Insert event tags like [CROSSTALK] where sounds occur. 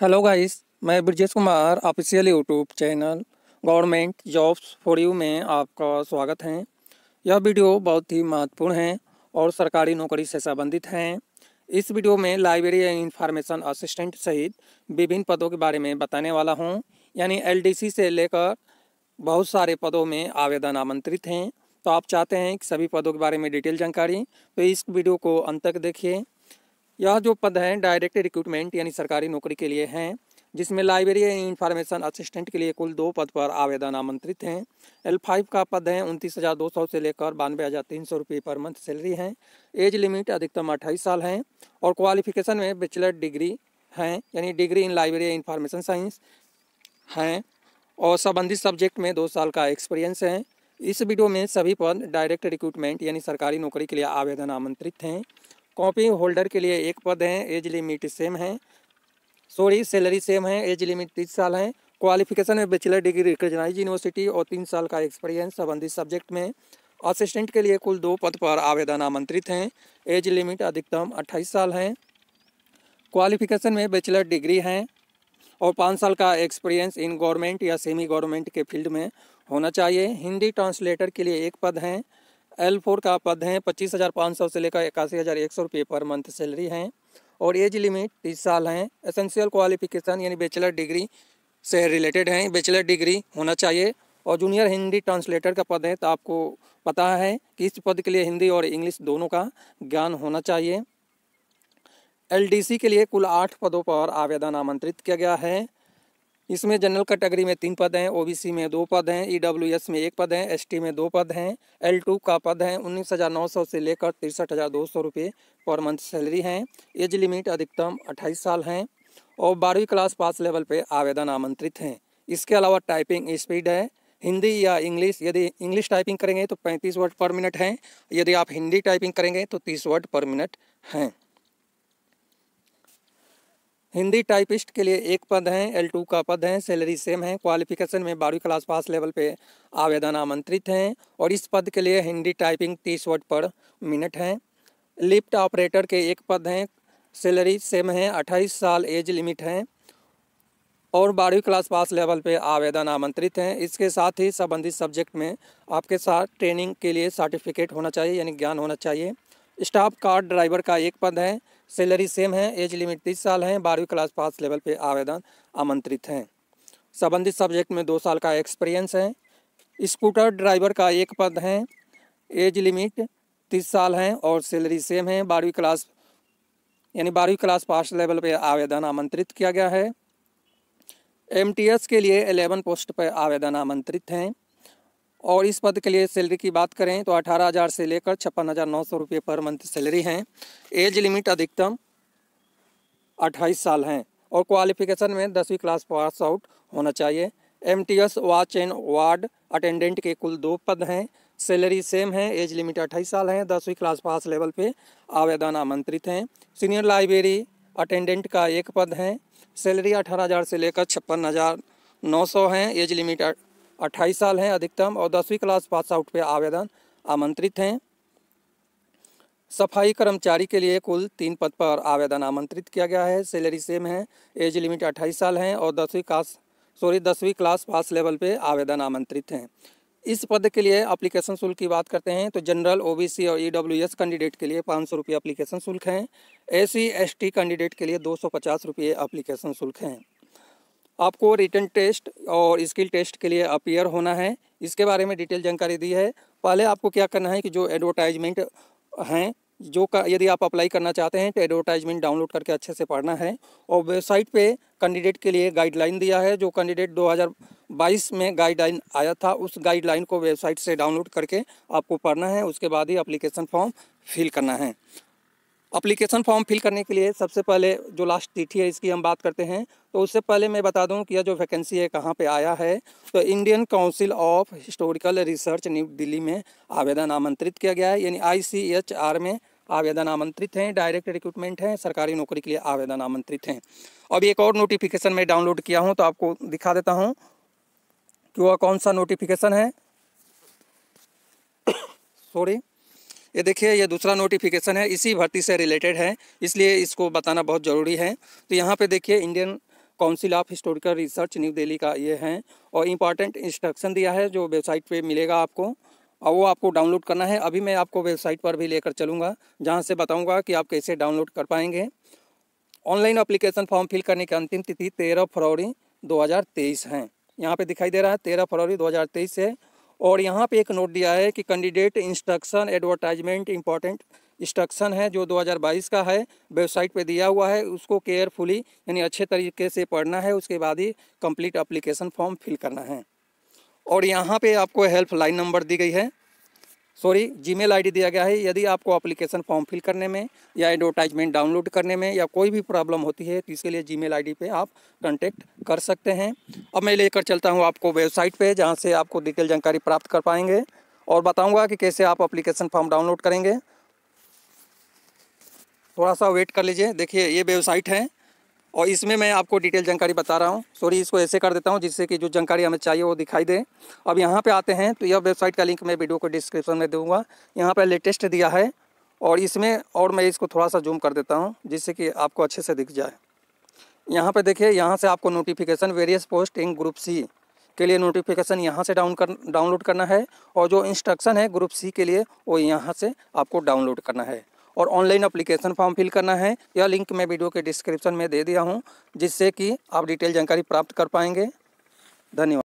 hello guys मैं Brajesh Kumar official YouTube channel government jobs for you में आपका स्वागत है यह वीडियो बहुत ही महत्वपूर्ण है और सरकारी नौकरी से संबंधित हैं इस वीडियो में लाइब्रेरी एंड इन्फॉर्मेशन असिस्टेंट सहित विभिन्न पदों के बारे में बताने वाला हूं यानी एलडीसी से लेकर बहुत सारे पदों में आवेदन आमंत्रित हैं तो आप चाहते हैं कि सभी पदों के बारे में डिटेल जानकारी तो इस वीडियो को अंत तक देखिए यह जो पद हैं डायरेक्ट रिक्रूटमेंट यानी सरकारी नौकरी के लिए हैं जिसमें लाइब्रेरी एंड इन्फॉर्मेशन असिस्टेंट के लिए कुल दो पद पर आवेदन आमंत्रित हैं एल फाइव का पद है उनतीस हज़ार दो सौ से लेकर बानवे हज़ार तीन सौ रुपये पर मंथ सैलरी है एज लिमिट अधिकतम अट्ठाईस साल हैं और क्वालिफिकेशन में बैचलर डिग्री हैं यानी degree in library information science हैं और संबंधित सब्जेक्ट में दो साल का एक्सपीरियंस है इस वीडियो में सभी पद डायरेक्ट रिक्रूटमेंट यानी सरकारी नौकरी के लिए आवेदन आमंत्रित हैं कॉपी होल्डर के लिए एक पद है एज लिमिट सेम है सॉरी सैलरी सेम है एज लिमिट तीस साल है क्वालिफिकेशन में बैचलर डिग्री रिकगनाइज यूनिवर्सिटी और तीन साल का एक्सपीरियंस संबंधित सब्जेक्ट में असिस्टेंट के लिए कुल दो पद पर आवेदन आमंत्रित हैं एज लिमिट अधिकतम अट्ठाईस साल हैं क्वालिफिकेशन में बैचलर डिग्री हैं और पाँच साल का एक्सपीरियंस इन गवर्नमेंट या सेमी गवर्नमेंट के फील्ड में होना चाहिए हिंदी ट्रांसलेटर के लिए एक पद हैं एल फोर का पद है पच्चीस हज़ार पाँच सौ से लेकर इक्यासी हज़ार एक सौ रुपये पर मंथ सैलरी हैं और एज लिमिट तीस साल हैं एसेंशियल क्वालिफिकेशन यानी बैचलर डिग्री से रिलेटेड हैं बैचलर डिग्री होना चाहिए और जूनियर हिंदी ट्रांसलेटर का पद है तो आपको पता है कि इस पद के लिए हिंदी और इंग्लिश दोनों का ज्ञान होना चाहिए एलडीसी के लिए कुल आठ पदों पर आवेदन आमंत्रित किया गया है इसमें जनरल कैटेगरी में तीन पद हैं ओबीसी में दो पद हैं ईडब्ल्यूएस e में एक पद हैं एसटी में दो पद हैं एल टू का पद हैं उन्नीस हज़ार नौ सौ से लेकर तिरसठ हज़ार दो सौ रुपये पर मंथ सैलरी हैं एज लिमिट अधिकतम अट्ठाईस साल हैं और बारहवीं क्लास पास लेवल पर आवेदन आमंत्रित हैं इसके अलावा टाइपिंग स्पीड है हिंदी या इंग्लिश यदि इंग्लिश टाइपिंग करेंगे तो पैंतीस वर्ड पर मिनट हैं यदि आप हिंदी टाइपिंग करेंगे तो तीस वर्ड पर मिनट हैं हिंदी टाइपिस्ट के लिए एक पद है एल टू का पद है सैलरी सेम है क्वालिफिकेशन में बारहवीं क्लास पास लेवल पे आवेदन आमंत्रित हैं और इस पद के लिए हिंदी टाइपिंग तीस वर्ड पर मिनट हैं लिफ्ट ऑपरेटर के एक पद हैं सैलरी सेम है अट्ठाईस साल एज लिमिट है और बारहवीं क्लास पास लेवल पे आवेदन आमंत्रित हैं इसके साथ ही संबंधित सब्जेक्ट में आपके साथ ट्रेनिंग के लिए सर्टिफिकेट होना चाहिए यानी ज्ञान होना चाहिए स्टाफ कार ड्राइवर का एक पद है सैलरी सेम है एज लिमिट तीस साल है बारहवीं क्लास पास लेवल पे आवेदन आमंत्रित हैं संबंधित सब्जेक्ट में दो साल का एक्सपीरियंस है स्कूटर ड्राइवर का एक पद है एज लिमिट तीस साल है और सैलरी सेम है बारहवीं क्लास यानी बारहवीं क्लास पास लेवल पर आवेदन आमंत्रित किया गया है एम के लिए एलेवन पोस्ट पर आवेदन आमंत्रित हैं और इस पद के लिए सैलरी की बात करें तो अठारह हज़ार से लेकर छप्पन हज़ार नौ सौ रुपये पर मंथ सैलरी हैं एज लिमिट अधिकतम अट्ठाईस साल हैं और क्वालिफिकेशन में दसवीं क्लास पास आउट होना चाहिए M T S watch and ward attendant के कुल दो पद हैं सैलरी सेम है एज लिमिट अट्ठाईस साल हैं दसवीं क्लास पास लेवल पे आवेदन आमंत्रित हैं सीनियर लाइब्रेरी अटेंडेंट का एक पद है सैलरी अठारह हज़ार से लेकर छप्पन हज़ार नौ सौ हैं एज लिमिट अट्ठाईस साल हैं अधिकतम और दसवीं क्लास पास आउट पे आवेदन आमंत्रित हैं सफाई कर्मचारी के लिए कुल तीन पद पर आवेदन आमंत्रित किया गया है सैलरी सेम है एज लिमिट अट्ठाईस साल हैं और दसवीं क्लास सॉरी दसवीं क्लास पास लेवल पे आवेदन आमंत्रित हैं इस पद के लिए अप्लीकेशन शुल्क की बात करते हैं तो जनरल ओ और ई कैंडिडेट के लिए पाँच सौ रुपये अप्लीकेशन शुल्क हैं ए सी कैंडिडेट के लिए दो सौ पचास रुपये अप्लीकेशन शुल्क हैं आपको रिटर्न टेस्ट और स्किल टेस्ट के लिए अपीयर होना है इसके बारे में डिटेल जानकारी दी है पहले आपको क्या करना है कि जो एडवर्टाइजमेंट हैं जो का यदि आप अप्लाई करना चाहते हैं तो एडवर्टाइजमेंट डाउनलोड करके अच्छे से पढ़ना है और वेबसाइट पे कैंडिडेट के लिए गाइडलाइन दिया है जो कैंडिडेट 2022 में गाइडलाइन आया था उस गाइडलाइन को वेबसाइट से डाउनलोड करके आपको पढ़ना है उसके बाद ही अप्लीकेशन फॉर्म फिल करना है अप्लीकेशन फॉर्म फिल करने के लिए सबसे पहले जो लास्ट तिथि है इसकी हम बात करते हैं तो उससे पहले मैं बता दूं कि यह जो वैकेंसी है कहाँ पे आया है तो Indian council of historical research new Delhi में आवेदन आमंत्रित किया गया है यानी आई में आवेदन आमंत्रित हैं डायरेक्ट रिक्रूटमेंट हैं सरकारी नौकरी के लिए आवेदन आमंत्रित हैं अब एक और नोटिफिकेशन मैं डाउनलोड किया हूँ तो आपको दिखा देता हूँ कि वह कौन सा नोटिफिकेशन है सॉरी [COUGHS] ये देखिए ये दूसरा नोटिफिकेशन है इसी भर्ती से रिलेटेड है इसलिए इसको बताना बहुत ज़रूरी है तो यहाँ पे देखिए Indian council of historical research new Delhi का ये है और इम्पॉर्टेंट इंस्ट्रक्शन दिया है जो वेबसाइट पे मिलेगा आपको और वो आपको डाउनलोड करना है अभी मैं आपको वेबसाइट पर भी लेकर चलूँगा जहाँ से बताऊँगा कि आप कैसे डाउनलोड कर पाएंगे ऑनलाइन अप्लीकेशन फॉर्म फिल करने की अंतिम तिथि तेरह फरवरी दो हज़ार है यहाँ पर दिखाई दे रहा है तेरह फरवरी दो से और यहाँ पे एक नोट दिया है कि candidate instruction advertisement important instruction है जो 2022 का है वेबसाइट पे दिया हुआ है उसको केयरफुली यानी अच्छे तरीके से पढ़ना है उसके बाद ही कंप्लीट अप्लीकेशन फॉर्म फिल करना है और यहाँ पे आपको हेल्पलाइन नंबर दी गई है सॉरी जीमेल आईडी दिया गया है यदि आपको एप्लीकेशन फॉर्म फिल करने में या एडवर्टाइजमेंट डाउनलोड करने में या कोई भी प्रॉब्लम होती है तो इसके लिए जीमेल आईडी पे आप कांटेक्ट कर सकते हैं अब मैं लेकर चलता हूँ आपको वेबसाइट पे जहाँ से आपको डिटेल जानकारी प्राप्त कर पाएंगे और बताऊँगा कि कैसे आप अप्लीकेशन फॉर्म डाउनलोड करेंगे थोड़ा सा वेट कर लीजिए देखिए ये वेबसाइट है और इसमें मैं आपको डिटेल जानकारी बता रहा हूँ सॉरी इसको ऐसे कर देता हूँ जिससे कि जो जानकारी हमें चाहिए वो दिखाई दे अब यहाँ पे आते हैं तो यह वेबसाइट का लिंक मैं वीडियो को डिस्क्रिप्शन में दूंगा यहाँ पर लेटेस्ट दिया है और इसमें और मैं इसको थोड़ा सा जूम कर देता हूँ जिससे कि आपको अच्छे से दिख जाए यहाँ पर देखिए यहाँ से आपको notification various post in group C के लिए नोटिफिकेशन यहाँ से डाउन कर डाउनलोड करना है और जो इंस्ट्रक्शन है ग्रुप सी के लिए वो यहाँ से आपको डाउनलोड करना है और ऑनलाइन अप्लीकेशन फॉर्म फिल करना है यह लिंक मैं वीडियो के डिस्क्रिप्शन में दे दिया हूँ जिससे कि आप डिटेल जानकारी प्राप्त कर पाएंगे धन्यवाद